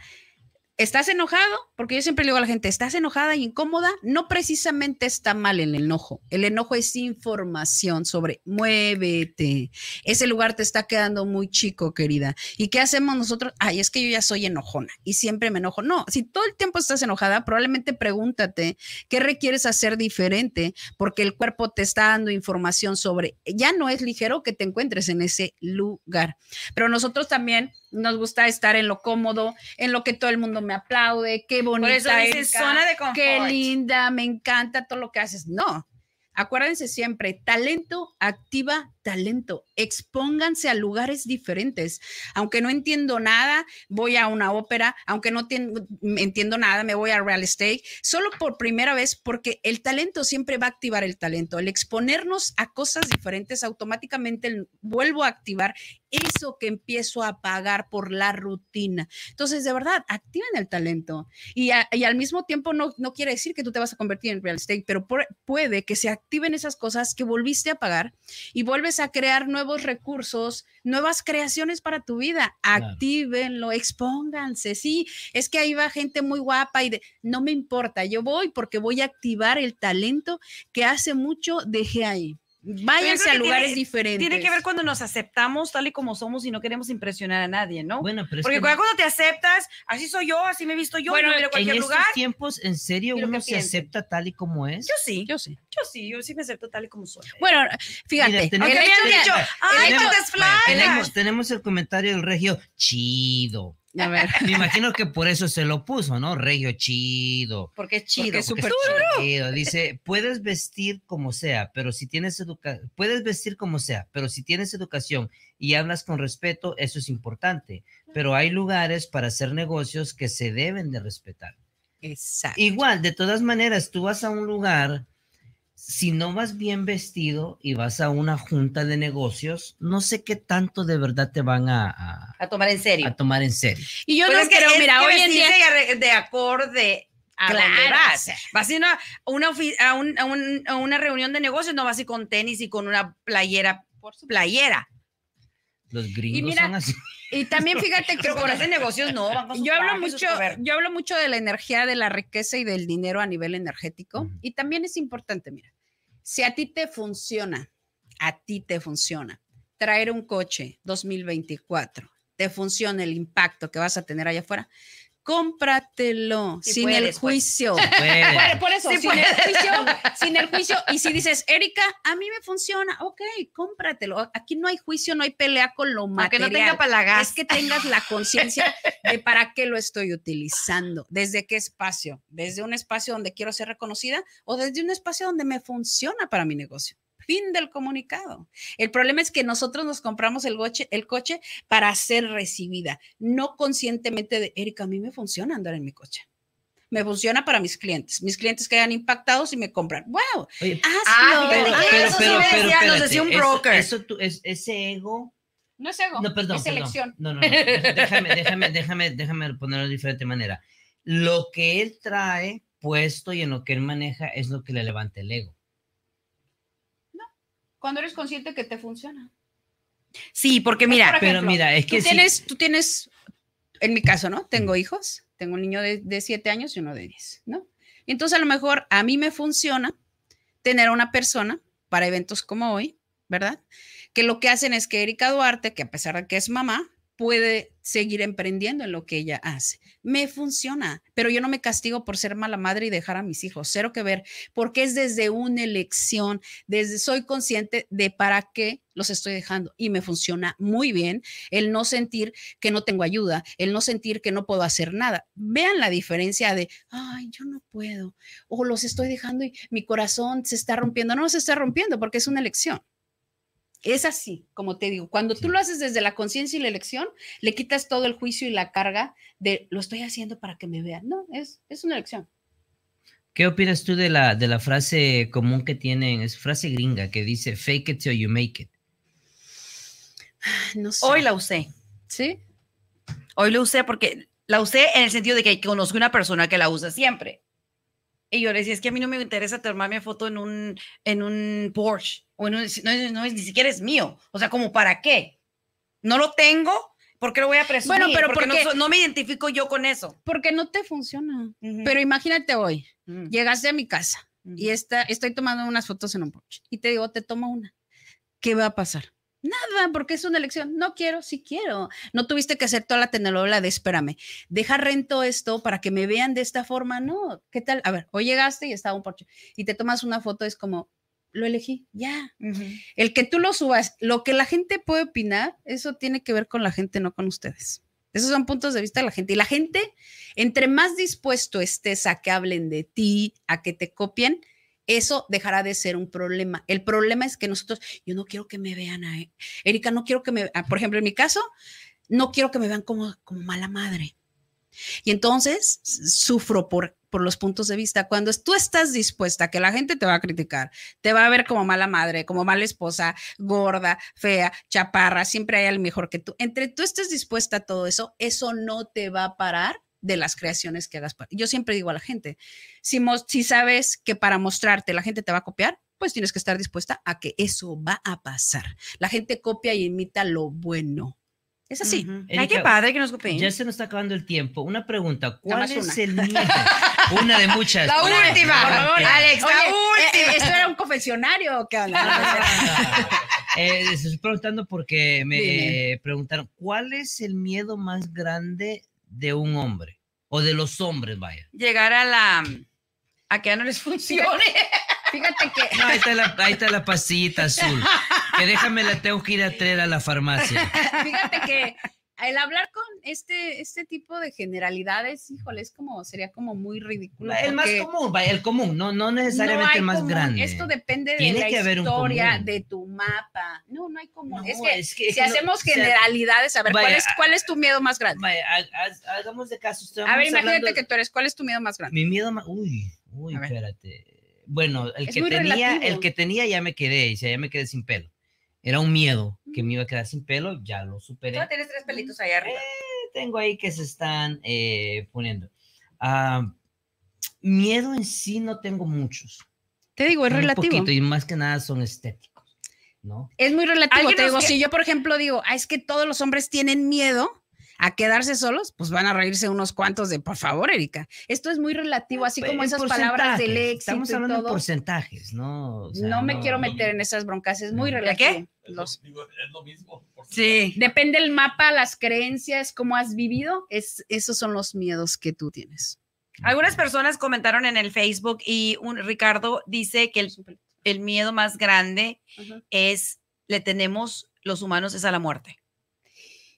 ¿Estás enojado? Porque yo siempre le digo a la gente, ¿estás enojada y incómoda? No precisamente está mal el enojo. El enojo es información sobre muévete. Ese lugar te está quedando muy chico, querida. ¿Y qué hacemos nosotros? Ay, es que yo ya soy enojona y siempre me enojo. No, si todo el tiempo estás enojada, probablemente pregúntate qué requieres hacer diferente porque el cuerpo te está dando información sobre, ya no es ligero que te encuentres en ese lugar. Pero nosotros también nos gusta estar en lo cómodo, en lo que todo el mundo me aplaude, qué bonita. Por zona de confort. Qué linda, me encanta todo lo que haces. No, acuérdense siempre, talento activa talento, expónganse a lugares diferentes. Aunque no entiendo nada, voy a una ópera, aunque no entiendo nada, me voy a real estate, solo por primera vez, porque el talento siempre va a activar el talento. El exponernos a cosas diferentes, automáticamente vuelvo a activar eso que empiezo a pagar por la rutina. Entonces, de verdad, activen el talento. Y, al mismo tiempo, no, quiere decir que tú te vas a convertir en real estate, pero puede que se activen esas cosas que volviste a pagar y vuelves a crear nuevos recursos, nuevas creaciones para tu vida. Actívenlo, expónganse. Sí, es que ahí va gente muy guapa y de, no me importa, yo voy porque voy a activar el talento que hace mucho dejé ahí. Váyanse a lugares diferentes. Tiene que ver cuando nos aceptamos tal y como somos y no queremos impresionar a nadie, ¿no? Porque cuando te aceptas, así soy yo, así me he visto yo, pero en cualquier en estos tiempos, ¿en serio uno se acepta tal y como es? Yo sí. Yo sí. Yo sí, yo sí me acepto tal y como soy. Bueno, fíjate. tenemos el comentario del regio, chido. Me imagino que por eso se lo puso, ¿no? Regio chido. Porque es chido. es súper chido. Dice, puedes vestir como sea, pero si tienes educación, puedes vestir como sea, pero si tienes educación y hablas con respeto, eso es importante. Pero hay lugares para hacer negocios que se deben de respetar. Exacto. Igual, de todas maneras, tú vas a un lugar si no vas bien vestido y vas a una junta de negocios, no sé qué tanto de verdad te van a... A, tomar en serio. A tomar en serio. Y yo pues no creo, que, mira, hoy en día... De acorde a claro, vas. vas a ir una, una reunión de negocios, no vas a ir con tenis y con una playera. Por su playera. Los gringos y son así. Y también fíjate que por hacer negocios no. yo hablo mucho, yo hablo mucho de la energía, de la riqueza y del dinero a nivel energético. Y también es importante, mira, si a ti te funciona, a ti te funciona traer un coche 2024, te funciona el impacto que vas a tener allá afuera, cómpratelo sin el pues. juicio. Por, eso, sin el juicio, sin el juicio. Y si dices, Erika, a mí me funciona, ok, cómpratelo. Aquí no hay juicio, no hay pelea con lo material. que no tenga palagas. Es que tengas la conciencia de para qué lo estoy utilizando, desde qué espacio, desde un espacio donde quiero ser reconocida o desde un espacio donde me funciona para mi negocio. Fin del comunicado. El problema es que nosotros nos compramos el coche, el coche para ser recibida, no conscientemente de, Erika, a mí me funciona andar en mi coche me funciona para mis clientes. Mis clientes que hayan impactados y me compran. ¡Wow! Ah, ah, pero, pero, pero, eso pero, decía, un broker. es, ese ego. No es ego. Es No, no, no. déjame, déjame, déjame, déjame ponerlo de diferente manera. Lo que él trae puesto y en lo que él maneja es lo que le levanta el ego. Cuando eres consciente que te funciona. Sí, porque mira, pero mira, es que tú tienes, tú tienes, en mi caso, ¿no? Tengo hijos, tengo un niño de, de siete años y uno de 10, ¿no? Entonces a lo mejor a mí me funciona tener a una persona para eventos como hoy, ¿verdad? Que lo que hacen es que Erika Duarte, que a pesar de que es mamá, puede seguir emprendiendo en lo que ella hace. Me funciona, pero yo no me castigo por ser mala madre y dejar a mis hijos, cero que ver, porque es desde una elección, desde soy consciente de para qué los estoy dejando y me funciona muy bien el no sentir que no tengo ayuda, el no sentir que no puedo hacer nada. Vean la diferencia de, ay, yo no puedo, o los estoy dejando y mi corazón se está rompiendo. No se está rompiendo porque es una elección. Es así, como te digo, cuando tú lo haces desde la conciencia y la elección, le quitas todo el juicio y la carga de lo estoy haciendo para que me vean. No, es, una elección. ¿Qué opinas tú de la, de la frase común que tienen? Es frase gringa que dice fake it till you make it. Ah, no Hoy la usé. ¿Sí? Hoy la usé porque la usé en el sentido de que conozco una persona que la usa siempre. Y yo le decía, es que a mí no me interesa tomar mi foto en un, en un Porsche, o en no, ni siquiera es mío. O sea, como para qué? No lo tengo, ¿por qué lo voy a presumir? Bueno, pero no, me identifico yo con eso. Porque no te funciona. Pero imagínate hoy, mm. llegaste a mi casa y está, estoy tomando unas fotos en un Porsche y te digo, te tomo una. ¿Qué va a pasar? Nada, porque es una elección. No quiero, sí quiero. No tuviste que hacer toda la telenovela de espérame, deja rento esto para que me vean de esta forma. No, ¿qué tal? A ver, hoy llegaste y estaba un porche y te tomas una foto, es como, lo elegí, ya. El que tú lo subas, lo que la gente puede opinar, eso tiene que ver con la gente, no con ustedes. Esos son puntos de vista de la gente. Y la gente, entre más dispuesto estés a que hablen de ti, a que te copien, eso dejará de ser un problema. El problema es que nosotros, yo no quiero que me vean a Erika, no quiero que me, ah, por ejemplo, en mi caso, no quiero que me vean como, como mala madre. Y entonces sufro por, por los puntos de vista. Cuando tú estás dispuesta a que la gente te va a criticar, te va a ver como mala madre, como mala esposa, gorda, fea, chaparra, siempre hay el mejor que tú. Entre tú estés dispuesta a todo eso, eso no te va a parar de las creaciones que hagas. Yo siempre digo a la gente, si, si sabes que para mostrarte la gente te va a copiar, pues tienes que estar dispuesta a que eso va a pasar. La gente copia y imita lo bueno. Es así. Ay, qué padre que nos copien. Ya se nos está acabando el tiempo. Una pregunta, ¿cuál es el miedo? Una de muchas. La última, Alex, la eh, eh, última. ¿Esto era un confesionario que eh, estoy preguntando porque me eh, preguntaron, ¿cuál es el miedo más grande de un hombre o de los hombres, vaya. Llegar a la a que ya no les funcione. Fíjate que. ahí está la, ahí está la pasillita azul. Que déjame la tengo que ir a traer a la farmacia. Fíjate que el hablar con este, este tipo de generalidades, híjole, es como, sería como muy ridículo. El más común, el común, no, no necesariamente el más grande. Esto depende de la historia, de tu mapa. No, no hay común. es, que si hacemos generalidades, a ver, ¿cuál, es, ¿cuál es tu miedo más grande? hagamos de caso. A ver, imagínate que tú eres, ¿cuál es tu miedo más grande? Mi miedo más, uy, uy, espérate. Bueno, el que tenía, el que tenía ya me quedé, ya me quedé sin pelo. Era un miedo que me iba a quedar sin pelo, ya lo superé. no tienes tres pelitos ahí arriba. Eh, tengo ahí que se están eh, poniendo. Ah, miedo en sí no tengo muchos. Te digo, es relativo. Poquito, y más que nada son estéticos. ¿no? Es muy relativo. Te digo, si yo, por ejemplo, digo, ah, es que todos los hombres tienen miedo a quedarse solos, pues van a reírse unos cuantos de, por favor, Erika. Esto es muy relativo, así como esas palabras del éxito. Estamos hablando de porcentajes, ¿no? no me quiero meter en esas broncas, es muy relativo. ¿Qué? es lo mismo. Sí, depende el mapa, las creencias, cómo has vivido, es, esos son los miedos que tú tienes. Algunas personas comentaron en el Facebook y un, Ricardo dice que el, miedo más grande es, le tenemos los humanos, es a la muerte.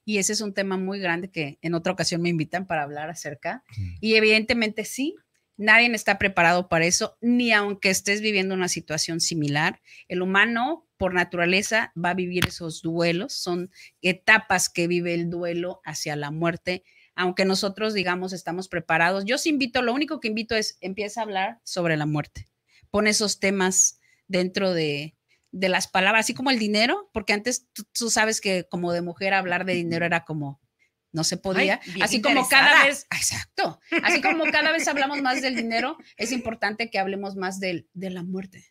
Y ese es un tema muy grande que en otra ocasión me invitan para hablar acerca. Y evidentemente sí, nadie está preparado para eso, ni aunque estés viviendo una situación similar. El humano por naturaleza va a vivir esos duelos, son etapas que vive el duelo hacia la muerte, aunque nosotros digamos estamos preparados. Yo os invito, lo único que invito es empieza a hablar sobre la muerte. Pon esos temas dentro de, las palabras, así como el dinero, porque antes tú, sabes que como de mujer hablar de dinero era como no se podía. así como cada vez, exacto, así como cada vez hablamos más del dinero, es importante que hablemos más de la muerte.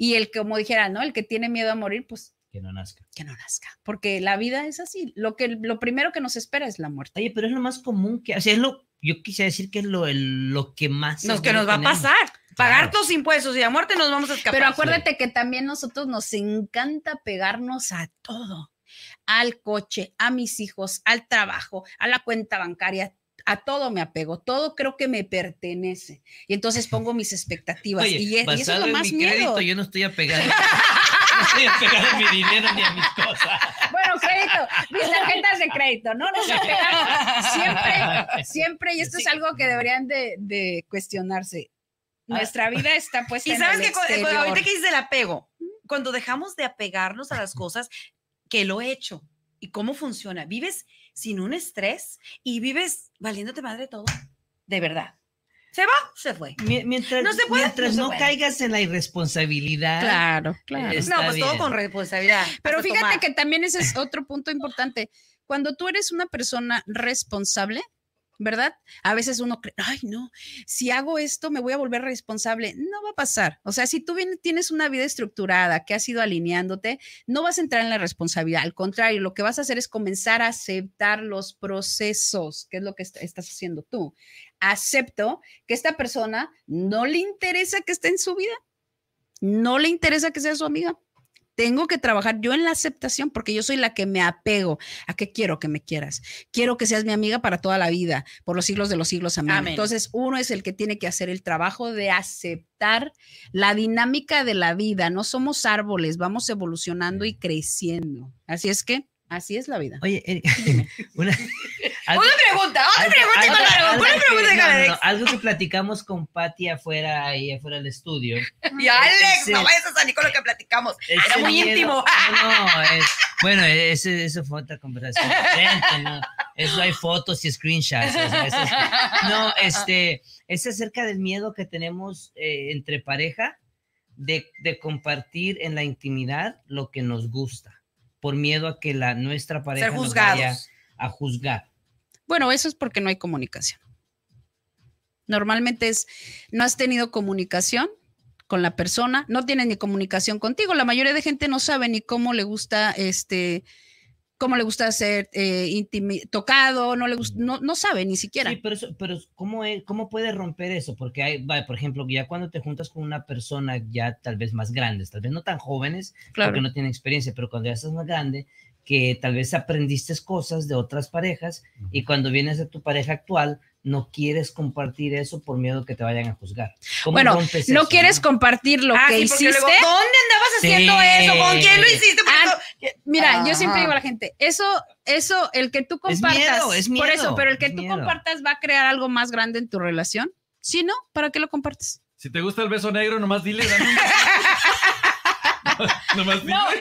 Y el, que, como dijera, ¿no? El que tiene miedo a morir, pues que no nazca. Que no nazca, porque la vida es así. Lo, que, lo primero que nos espera es la muerte. Oye, pero es lo más común que, o es lo, yo quisiera decir que es lo, lo que más... Lo que nos va a pasar. Pagar los tus impuestos y a muerte nos vamos a escapar. Pero acuérdate que también nosotros nos encanta pegarnos a todo. Al coche, a mis hijos, al trabajo, a la cuenta bancaria, a todo me apego, todo creo que me pertenece. Y entonces pongo mis expectativas. y, eso es lo más miedo. yo no estoy apegado. no estoy apegado a mi dinero ni a mis cosas. Bueno, crédito, mis tarjetas de crédito, ¿no? Nos siempre, siempre, y esto es algo que deberían de, cuestionarse. Ah. Nuestra vida está puesta en Y sabes que cuando, ahorita que dices el apego, cuando dejamos de apegarnos a las cosas, que lo he hecho y cómo funciona, vives sin un estrés y vives valiéndote madre todo, de verdad. Se va, se fue. Mientras no, no, caigas en la irresponsabilidad. Claro, eh, claro. No, pues todo con responsabilidad. Pero fíjate que también ese es otro punto importante. Cuando tú eres una persona responsable, ¿verdad? A veces uno cree, ay, no, si hago esto me voy a volver responsable. No va a pasar. O sea, si tú tienes una vida estructurada que has ido alineándote, no vas a entrar en la responsabilidad. Al contrario, lo que vas a hacer es comenzar a aceptar los procesos, que es lo que estás haciendo tú. Acepto que esta persona no le interesa que esté en su vida, no le interesa que sea su amiga tengo que trabajar yo en la aceptación porque yo soy la que me apego a que quiero que me quieras. Quiero que seas mi amiga para toda la vida, por los siglos de los siglos. Amén. Entonces, uno es el que tiene que hacer el trabajo de aceptar la dinámica de la vida. No somos árboles, vamos evolucionando y creciendo. Así es que así es la vida. Oye, una, una, pregunta, otra pregunta, algo que platicamos con Patti afuera, ahí afuera del estudio. Y Alex, no vayas a San que platicamos. Era muy íntimo. bueno, eso fue otra conversación. ¿no? Eso hay fotos y screenshots. no, este, es acerca del miedo que tenemos eh, entre pareja de, compartir en la intimidad lo que nos gusta, por miedo a que la, nuestra pareja nos vaya a juzgar. Bueno, eso es porque no hay comunicación. Normalmente es, no has tenido comunicación con la persona, no tienes ni comunicación contigo. La mayoría de gente no sabe ni cómo le gusta este cómo le gusta ser eh, tocado, no le no, sabe ni siquiera. Sí, pero, pero ¿cómo, ¿cómo puede romper eso? Porque hay, por ejemplo, ya cuando te juntas con una persona ya tal vez más grande, tal vez no tan jóvenes, porque no tienen experiencia, pero cuando ya estás más grande, que tal vez aprendiste cosas de otras parejas y cuando vienes a tu pareja actual, no quieres compartir eso por miedo que te vayan a juzgar. Bueno, no quieres ¿no? compartir lo ah, que hiciste. ¿Dónde andabas haciendo eso? ¿Con quién lo hiciste? Ah, mira, yo siempre digo a la gente, eso, eso, el que tú compartas, es miedo, es miedo, por eso, pero el que tú compartas va a crear algo más grande en tu relación. Si no, ¿para qué lo compartes? Si te gusta el beso negro, nomás dile. no,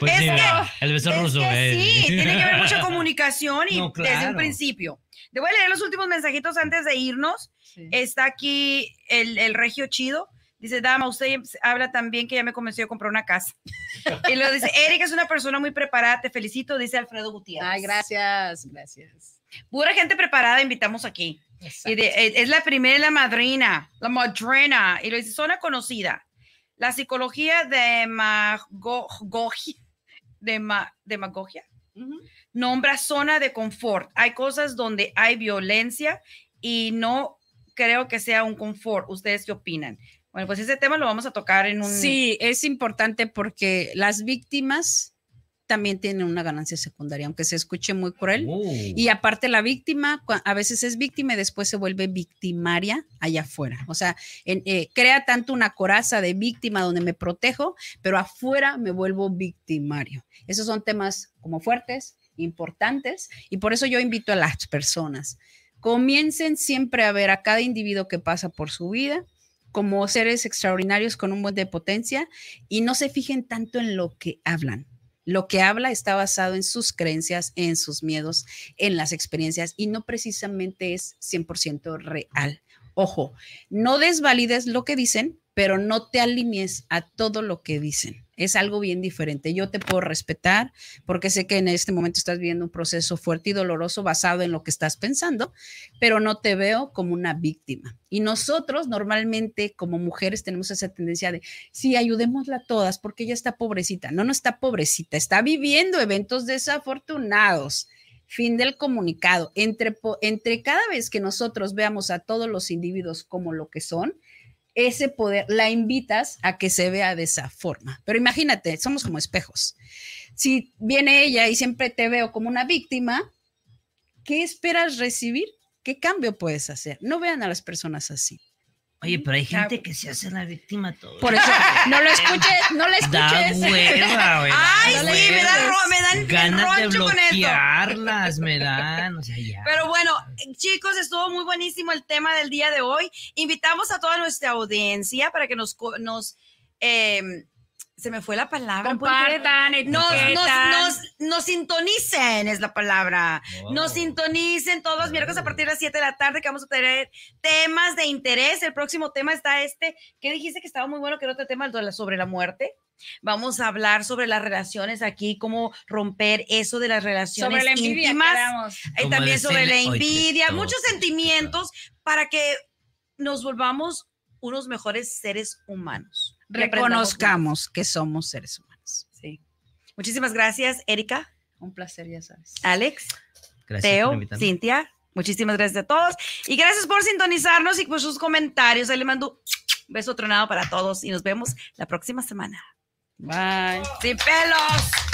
pues es que, el beso ruso. Que eh. Sí, tiene que haber mucha comunicación y desde un principio. Te voy a leer los últimos mensajitos antes de irnos. Está aquí el, regio chido. Dice, dama, usted habla también que ya me convenció de comprar una casa. y lo dice, Erika es una persona muy preparada, te felicito, dice Alfredo Gutiérrez. Ay, gracias, gracias. Pura gente preparada, invitamos aquí. es la primera, la madrina, la madrina. Y lo dice, zona conocida. La psicología de Magogia. De demagogia. Nombra zona de confort. Hay cosas donde hay violencia y no creo que sea un confort. ¿Ustedes qué opinan? Bueno, pues ese tema lo vamos a tocar en un... Sí, es importante porque las víctimas también tienen una ganancia secundaria, aunque se escuche muy cruel. Oh. Y aparte la víctima a veces es víctima y después se vuelve victimaria allá afuera. O sea, eh, crea tanto una coraza de víctima donde me protejo, pero afuera me vuelvo victimario. Esos son temas como fuertes, importantes, y por eso yo invito a las personas, comiencen siempre a ver a cada individuo que pasa por su vida como seres extraordinarios con un buen de potencia y no se fijen tanto en lo que hablan lo que habla está basado en sus creencias, en sus miedos, en las experiencias y no precisamente es 100% real. Ojo, no desvalides lo que dicen, pero no te alinees a todo lo que dicen es algo bien diferente. Yo te puedo respetar porque sé que en este momento estás viviendo un proceso fuerte y doloroso basado en lo que estás pensando, pero no te veo como una víctima. Y nosotros normalmente como mujeres tenemos esa tendencia de, sí, ayudémosla a todas porque ella está pobrecita. No, no está pobrecita, está viviendo eventos desafortunados. Fin del comunicado. Entre, entre cada vez que nosotros veamos a todos los individuos como lo que son, ese poder, la invitas a que se vea de esa forma. Pero imagínate, somos como espejos. Si viene ella y siempre te veo como una víctima, ¿qué esperas recibir? ¿Qué cambio puedes hacer? No vean a las personas así. Oye, pero hay gente que se hace la víctima todo. Por eso, no lo escuches, no lo escuches. Da hueva, güey. Ay, sí, me dan, me dan ganas de bloquearlas, me dan, o sea, ya. Pero bueno, chicos, estuvo muy buenísimo el tema del día de hoy. Invitamos a toda nuestra audiencia para que nos, nos eh, se me fue la palabra. Compartan, nos, nos, nos, sintonicen, es la palabra. Nos sintonicen todos los miércoles a partir de las 7 de la tarde que vamos a tener temas de interés. El próximo tema está este, que dijiste que estaba muy bueno, que era otro tema sobre la muerte. Vamos a hablar sobre las relaciones aquí, cómo romper eso de las relaciones sobre la envidia, Y también sobre la envidia, muchos sentimientos para que nos volvamos unos mejores seres humanos reconozcamos que somos seres humanos. Sí. Muchísimas gracias, Erika. Un placer, ya sabes. Alex, Teo, Cintia, muchísimas gracias a todos. Y gracias por sintonizarnos y por sus comentarios. Ahí le mando un beso tronado para todos y nos vemos la próxima semana. Bye. Sin pelos.